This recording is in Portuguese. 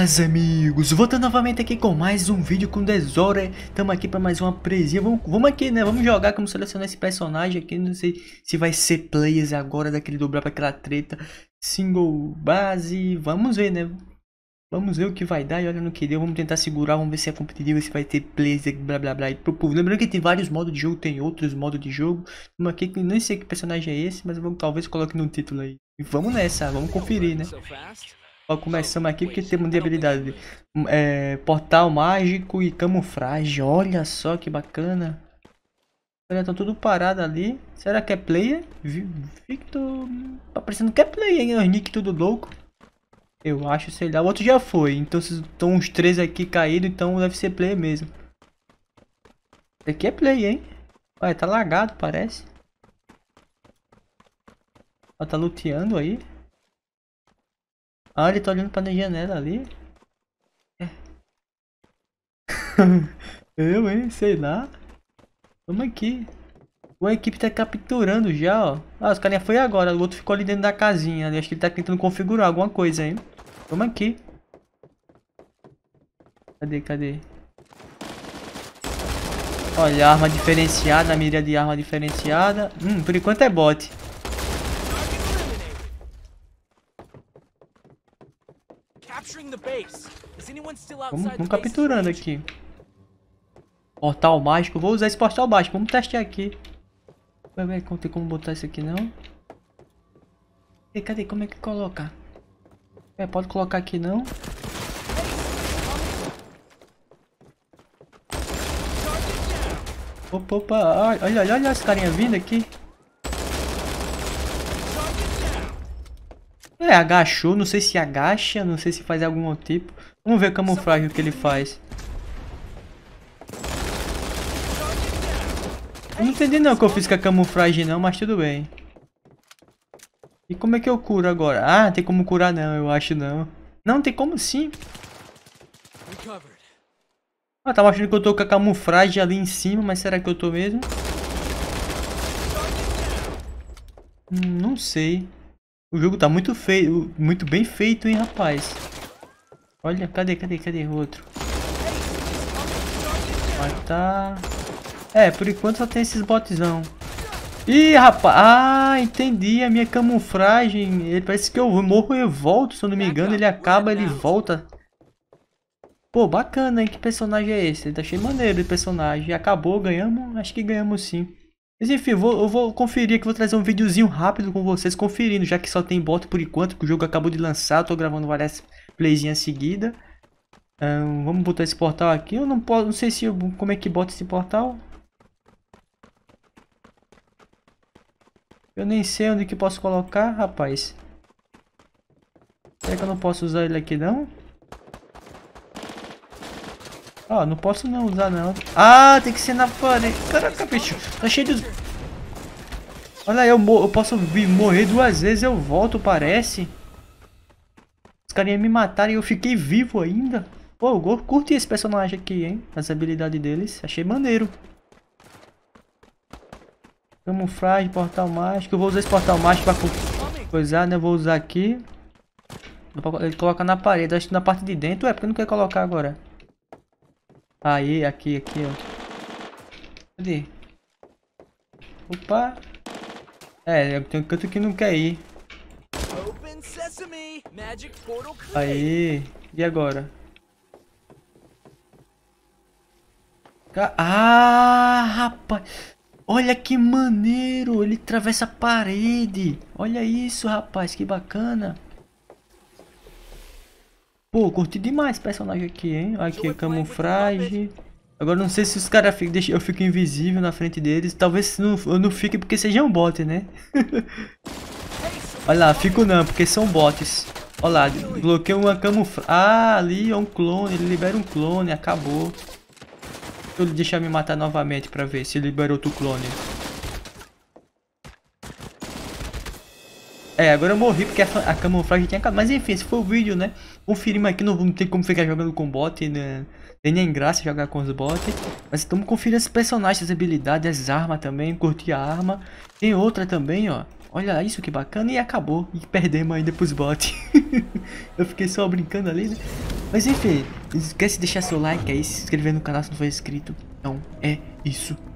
Olá, amigos, voltando novamente aqui com mais um vídeo com Desora Estamos aqui para mais uma presinha, vamos, aqui né, vamos jogar como selecionar esse personagem aqui Não sei se vai ser players agora, daquele dobrar para aquela treta Single base, vamos ver né Vamos ver o que vai dar e olha no que deu, vamos tentar segurar, vamos ver se é competitivo, se vai ter plays, blá blá blá e pro povo. Lembrando que tem vários modos de jogo, tem outros modos de jogo. aqui que nem sei que personagem é esse, mas vamos, talvez coloque no título aí. E vamos nessa, vamos conferir, né? começamos aqui porque temos de habilidade hum, é, portal mágico e camuflagem. Olha só que bacana. Olha, tá tudo parado ali. Será que é player? Victor. Tá parecendo que é player, hein? Os nick tudo louco. Eu acho, sei lá. O outro já foi. Então se estão uns três aqui caídos, então deve ser player mesmo. Esse aqui é play hein? Ué, tá lagado, parece. Ela tá luteando aí. Ah, ele tá olhando pra minha janela ali. É. Eu, hein? Sei lá. Vamos aqui. Uma equipe tá capturando já, ó. Ah, os carinha foi agora. O outro ficou ali dentro da casinha. Acho que ele tá tentando configurar alguma coisa, hein? Vamos aqui. Cadê, cadê? Olha, arma diferenciada. A mira de arma diferenciada. Hum, por enquanto é bot. Vamos, capturando aqui. Portal mágico. Vou usar esse portal mágico. Vamos testar aqui. Vai ver, não tem como botar isso aqui não. E cadê? Como é que coloca? É, pode colocar aqui não. Opa, opa, olha, olha, olha esse carinha vindo aqui. É, agachou, não sei se agacha, não sei se faz algum outro tipo. Vamos ver a camuflagem que ele faz. Eu não entendi não o que eu fiz com a camuflagem não, mas tudo bem. E como é que eu curo agora? Ah, tem como curar não, eu acho não. Não, tem como sim. Ah, tava achando que eu tô com a camuflagem ali em cima, mas será que eu tô mesmo? Hum, não sei. O jogo tá muito feio, muito bem feito, hein, rapaz. Olha, cadê, cadê, cadê o outro? tá. É, por enquanto só tem esses botzão. Ih, rapaz. Ah, entendi. A minha camuflagem. Ele parece que eu morro e eu volto, se eu não me engano. Ele acaba, ele volta. Pô, bacana hein? Que personagem é esse? Ele tá cheio maneiro de personagem. Acabou, ganhamos? Acho que ganhamos sim. Mas enfim, eu vou, eu vou conferir aqui, vou trazer um videozinho rápido com vocês conferindo, já que só tem bot por enquanto, que o jogo acabou de lançar, tô gravando várias playzinhas seguida. Um, vamos botar esse portal aqui, eu não posso, não sei se como é que bota esse portal. Eu nem sei onde que posso colocar, rapaz. Será que eu não posso usar ele aqui não? Ó, não posso não usar não. Ah, tem que ser na parede. Caraca, bicho. Tá cheio de... Olha aí, eu, eu posso vir, morrer duas vezes, eu volto, parece. Os carinhas me mataram e eu fiquei vivo ainda. Pô, eu curti esse personagem aqui, hein? As habilidades deles. Achei maneiro. Camuflagem, portal mágico. Eu vou usar esse portal mágico pra coisar, né? Eu vou usar aqui. Ele coloca na parede. Acho que na parte de dentro é, porque não quer colocar agora. Tá aí, aqui, aqui, ó. Cadê? Opa! É, tem um canto que não quer ir. Aí, e agora? Ah, rapaz! Olha que maneiro! Ele atravessa a parede! Olha isso, rapaz, que bacana! Pô, curti demais personagem aqui, hein? Aqui, camuflagem. Agora não sei se os caras ficam. Eu fico invisível na frente deles. Talvez não, eu não fique porque seja um bot, né? Olha lá, fico não, porque são bots. Olha lá, bloqueei uma camuflagem. Ah, ali é um clone. Ele libera um clone, acabou. Deixa eu deixar me matar novamente pra ver se liberou outro clone. É, agora eu morri porque a, a camuflagem tinha acabado. Mas enfim, esse foi o vídeo, né? Conferimos aqui, não, não tem como ficar jogando com bot, né? Tem nem graça jogar com os bots. Mas estamos conferindo esses personagens, as habilidades, as armas também. Curti a arma. Tem outra também, ó. Olha isso que bacana. E acabou. E perdemos ainda pros bot. eu fiquei só brincando ali, né? Mas enfim, não esquece de deixar seu like aí, se inscrever no canal se não for inscrito. Então é isso.